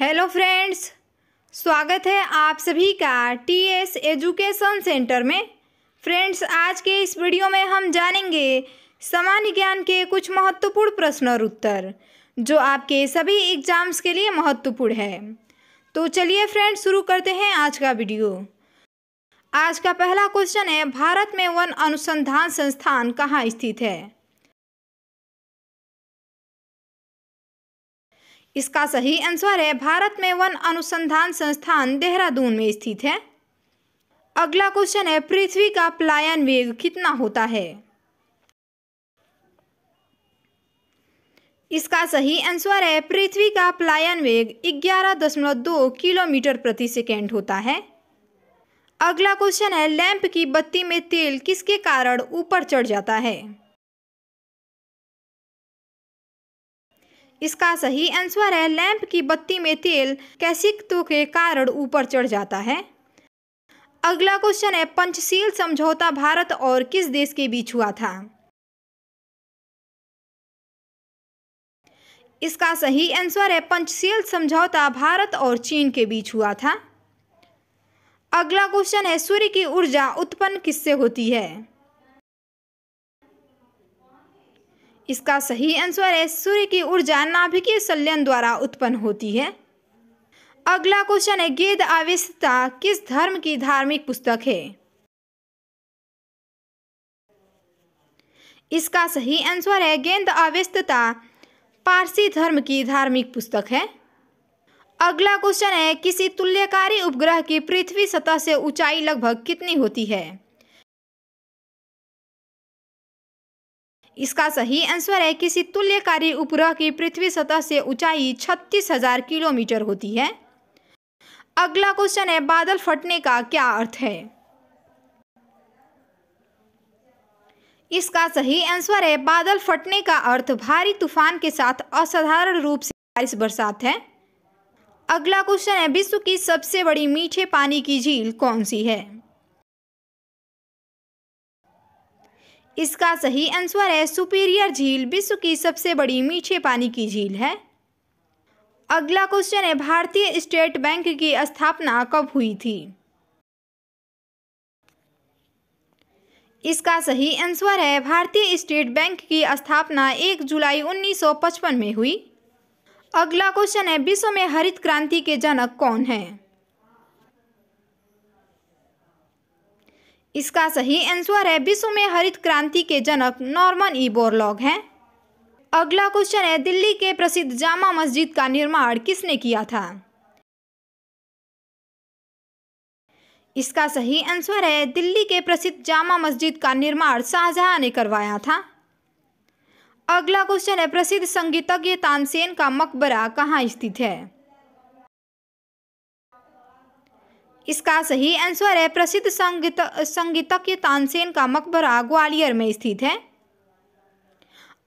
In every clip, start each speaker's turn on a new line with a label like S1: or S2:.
S1: hello friends स्वागत है आप सभी का टी एस एजुकेशन सेंटर में फ्रेंड्स आज के इस वीडियो में हम जानेंगे सामान्य ज्ञान के कुछ महत्वपूर्ण प्रश्न और उत्तर जो आपके सभी एग्जाम्स के लिए महत्वपूर्ण है तो चलिए फ्रेंड्स शुरू करते हैं आज का वीडियो आज का पहला क्वेश्चन है भारत में वन अनुसंधान संस्थान कहाँ स्थित है इसका सही आंसर है भारत में वन अनुसंधान संस्थान देहरादून में स्थित है अगला क्वेश्चन है पृथ्वी का पलायन वेग कितना होता है इसका सही आंसर है पृथ्वी का पलायन वेग ग्यारह दशमलव दो किलोमीटर प्रति सेकेंड होता है अगला क्वेश्चन है लैंप की बत्ती में तेल किसके कारण ऊपर चढ़ जाता है इसका सही आंसर है लैंप की बत्ती में तेल कैसिकत्व के कारण ऊपर चढ़ जाता है अगला क्वेश्चन है पंचशील समझौता भारत और किस देश के बीच हुआ था इसका सही आंसर है पंचशील समझौता भारत और चीन के बीच हुआ था अगला क्वेश्चन है सूर्य की ऊर्जा उत्पन्न किससे होती है इसका सही आंसर है सूर्य की ऊर्जा नाभिकीय संलयन द्वारा उत्पन्न होती है अगला क्वेश्चन है गेद आवेशता किस धर्म की धार्मिक पुस्तक है इसका सही आंसर है गेंद आवेशता पारसी धर्म की धार्मिक पुस्तक है अगला क्वेश्चन है किसी तुल्यकारी उपग्रह की पृथ्वी सतह से ऊंचाई लगभग कितनी होती है इसका सही आंसर है किसी तुल्यकारी उपग्रह की पृथ्वी सतह से ऊंचाई छत्तीस हजार किलोमीटर होती है अगला क्वेश्चन है बादल फटने का क्या अर्थ है इसका सही आंसर है बादल फटने का अर्थ भारी तूफान के साथ असाधारण रूप से बारिश बरसात है अगला क्वेश्चन है विश्व की सबसे बड़ी मीठे पानी की झील कौन सी है इसका सही आंसर है सुपीरियर झील विश्व की सबसे बड़ी मीठे पानी की झील है अगला क्वेश्चन है भारतीय स्टेट बैंक की स्थापना कब हुई थी इसका सही आंसर है भारतीय स्टेट बैंक की स्थापना 1 जुलाई 1955 में हुई अगला क्वेश्चन है विश्व में हरित क्रांति के जनक कौन है इसका सही आंसर है विश्व में हरित क्रांति के जनक नॉर्मन ई बोरलॉग हैं अगला क्वेश्चन है दिल्ली के प्रसिद्ध जामा मस्जिद का निर्माण किसने किया था इसका सही आंसर है दिल्ली के प्रसिद्ध जामा मस्जिद का निर्माण शाहजहां ने करवाया था अगला क्वेश्चन है प्रसिद्ध संगीतज्ञ तानसेन का मकबरा कहाँ स्थित है इसका सही आंसर है प्रसिद्ध संगीत संगीतज्ञ तानसेन का मकबरा ग्वालियर में स्थित है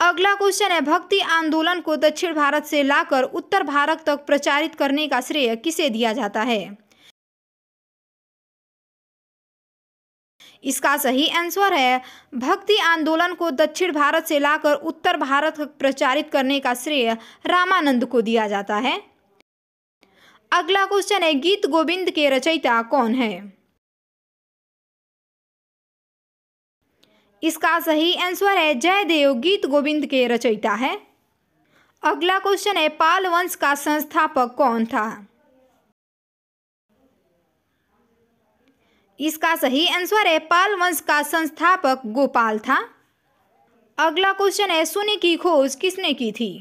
S1: अगला क्वेश्चन है भक्ति आंदोलन को दक्षिण भारत से लाकर उत्तर भारत तक प्रचारित करने का श्रेय किसे दिया जाता है इसका सही आंसर है भक्ति आंदोलन को दक्षिण भारत से लाकर उत्तर भारत तक प्रचारित करने का श्रेय रामानंद को दिया जाता है अगला क्वेश्चन है गीत गोविंद के रचयिता कौन है इसका सही आंसर है जयदेव गीत गोविंद के रचयिता है अगला क्वेश्चन है पाल वंश का संस्थापक कौन था इसका सही आंसर है पाल वंश का संस्थापक गोपाल था अगला क्वेश्चन है सुनी की खोज किसने की थी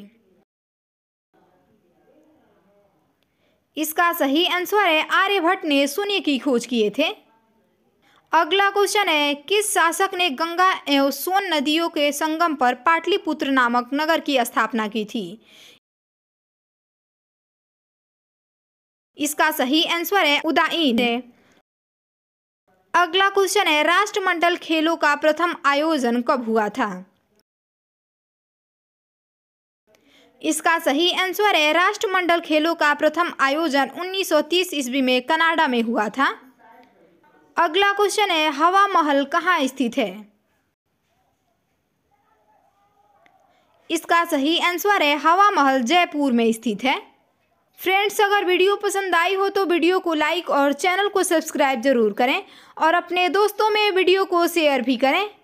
S1: इसका सही आंसर है आर्यभट्ट ने शून्य की खोज किए थे अगला क्वेश्चन है किस शासक ने गंगा एवं सोन नदियों के संगम पर पाटलिपुत्र नामक नगर की स्थापना की थी इसका सही आंसर है उदाइन ने अगला क्वेश्चन है राष्ट्रमंडल खेलों का प्रथम आयोजन कब हुआ था इसका सही आंसर है राष्ट्रमंडल खेलों का प्रथम आयोजन 1930 ईस्वी में कनाडा में हुआ था अगला क्वेश्चन है हवा महल कहाँ स्थित है इसका सही आंसर है हवा महल जयपुर में स्थित है फ्रेंड्स अगर वीडियो पसंद आई हो तो वीडियो को लाइक और चैनल को सब्सक्राइब जरूर करें और अपने दोस्तों में वीडियो को शेयर भी करें